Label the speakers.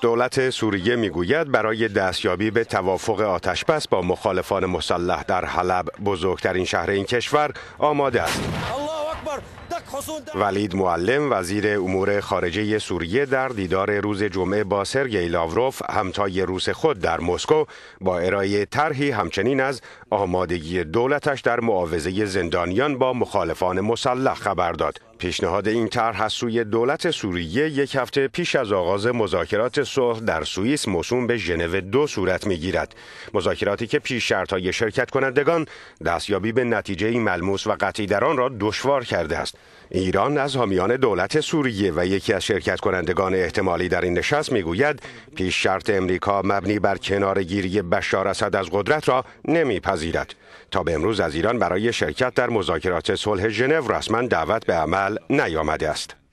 Speaker 1: دولت سوریه میگوید برای دستیابی به توافق آتشبس با مخالفان مسلح در حلب بزرگترین شهر این کشور آماده است ولید معلم وزیر امور خارجه سوریه در دیدار روز جمعه با سرگی لاوروف همتای روس خود در مسکو با ارائه طرحی همچنین از آمادگی دولتش در معاوضه زندانیان با مخالفان مسلح خبر داد پیشنهاد این طرح از سوی دولت سوریه یک هفته پیش از آغاز مذاکرات صلح در سوئیس موسوم به ژنو دو صورت میگیرد مذاکراتی که پیش های شرکت کنندگان دستیابی به نتیجه ملموس و قطعی در آن را دشوار کرده است ایران از حامیان دولت سوریه و یکی از شرکت کنندگان احتمالی در این نشست میگوید پیش شرط امریکا مبنی بر کنارگیری بشار اسد از قدرت را نمیپذیرد تا به امروز از ایران برای شرکت در مذاکرات صلح ژنو رسما دعوت به عمل نیامده است